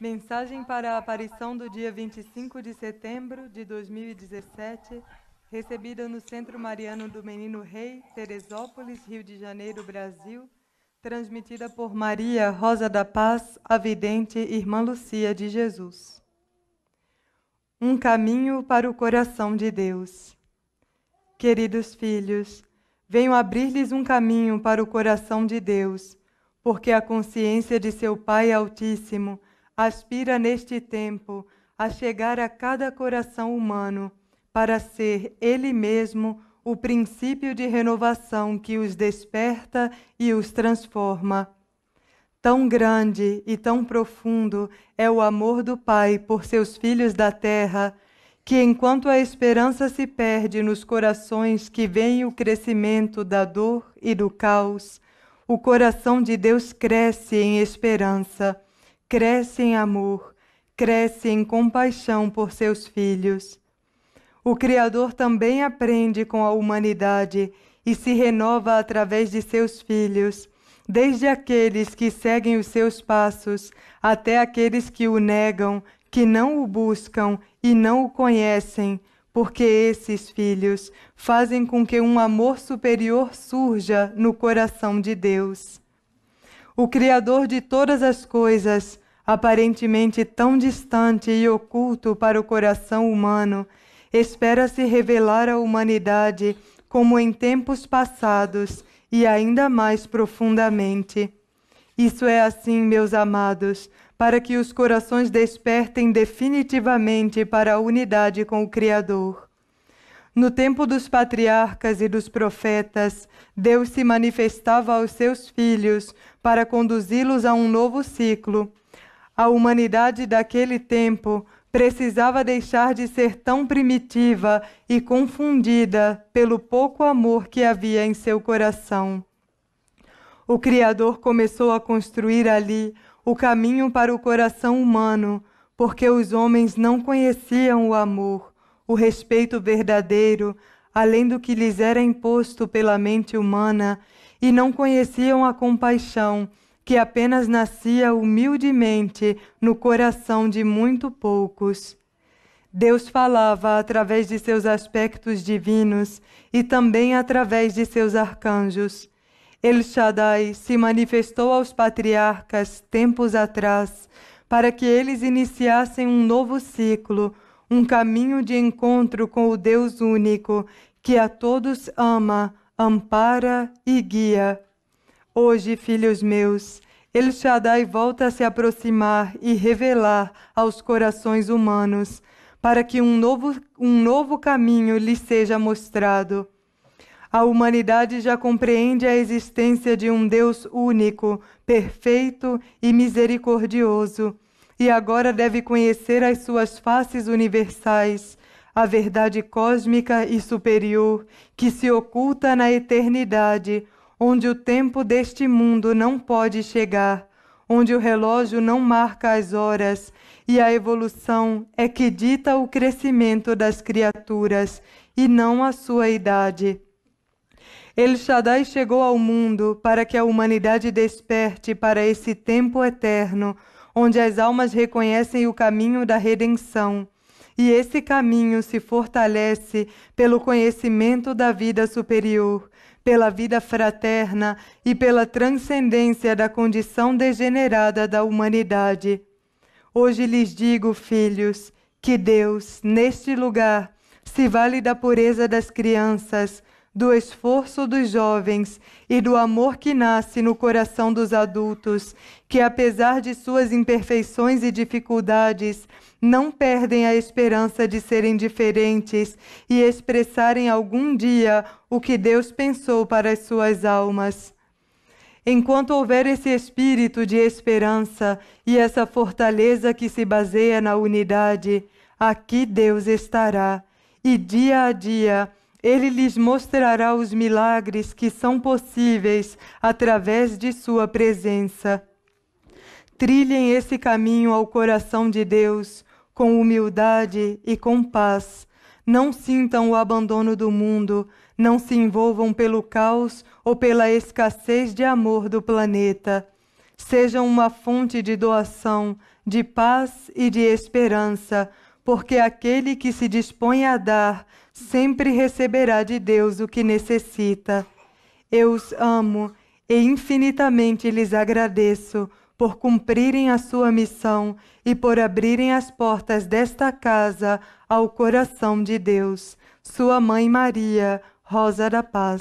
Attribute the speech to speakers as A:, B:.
A: Mensagem para a aparição do dia 25 de setembro de 2017, recebida no Centro Mariano do Menino Rei, Teresópolis, Rio de Janeiro, Brasil, transmitida por Maria Rosa da Paz, avidente irmã Lucia de Jesus. Um caminho para o coração de Deus. Queridos filhos, venho abrir-lhes um caminho para o coração de Deus, porque a consciência de seu Pai Altíssimo aspira neste tempo a chegar a cada coração humano para ser ele mesmo o princípio de renovação que os desperta e os transforma. Tão grande e tão profundo é o amor do Pai por seus filhos da terra, que enquanto a esperança se perde nos corações que veem o crescimento da dor e do caos, o coração de Deus cresce em esperança cresce em amor, cresce em compaixão por seus filhos. O Criador também aprende com a humanidade e se renova através de seus filhos, desde aqueles que seguem os seus passos até aqueles que o negam, que não o buscam e não o conhecem, porque esses filhos fazem com que um amor superior surja no coração de Deus. O Criador de todas as coisas, aparentemente tão distante e oculto para o coração humano, espera-se revelar à humanidade como em tempos passados e ainda mais profundamente. Isso é assim, meus amados, para que os corações despertem definitivamente para a unidade com o Criador. No tempo dos patriarcas e dos profetas, Deus se manifestava aos seus filhos para conduzi-los a um novo ciclo. A humanidade daquele tempo precisava deixar de ser tão primitiva e confundida pelo pouco amor que havia em seu coração. O Criador começou a construir ali o caminho para o coração humano, porque os homens não conheciam o amor, o respeito verdadeiro, além do que lhes era imposto pela mente humana, e não conheciam a compaixão que apenas nascia humildemente no coração de muito poucos. Deus falava através de seus aspectos divinos e também através de seus arcanjos. El Shaddai se manifestou aos patriarcas tempos atrás para que eles iniciassem um novo ciclo, um caminho de encontro com o Deus único, que a todos ama, ampara e guia Hoje, filhos meus, El Shaddai volta a se aproximar e revelar aos corações humanos, para que um novo, um novo caminho lhes seja mostrado. A humanidade já compreende a existência de um Deus único, perfeito e misericordioso, e agora deve conhecer as suas faces universais, a verdade cósmica e superior que se oculta na eternidade onde o tempo deste mundo não pode chegar, onde o relógio não marca as horas e a evolução é que dita o crescimento das criaturas e não a sua idade. El Shaddai chegou ao mundo para que a humanidade desperte para esse tempo eterno, onde as almas reconhecem o caminho da redenção e esse caminho se fortalece pelo conhecimento da vida superior, pela vida fraterna e pela transcendência da condição degenerada da humanidade. Hoje lhes digo, filhos, que Deus, neste lugar, se vale da pureza das crianças do esforço dos jovens e do amor que nasce no coração dos adultos, que, apesar de suas imperfeições e dificuldades, não perdem a esperança de serem diferentes e expressarem algum dia o que Deus pensou para as suas almas. Enquanto houver esse espírito de esperança e essa fortaleza que se baseia na unidade, aqui Deus estará, e dia a dia ele lhes mostrará os milagres que são possíveis através de sua presença. Trilhem esse caminho ao coração de Deus com humildade e com paz. Não sintam o abandono do mundo, não se envolvam pelo caos ou pela escassez de amor do planeta. Sejam uma fonte de doação, de paz e de esperança porque aquele que se dispõe a dar sempre receberá de Deus o que necessita. Eu os amo e infinitamente lhes agradeço por cumprirem a sua missão e por abrirem as portas desta casa ao coração de Deus. Sua mãe Maria, Rosa da Paz.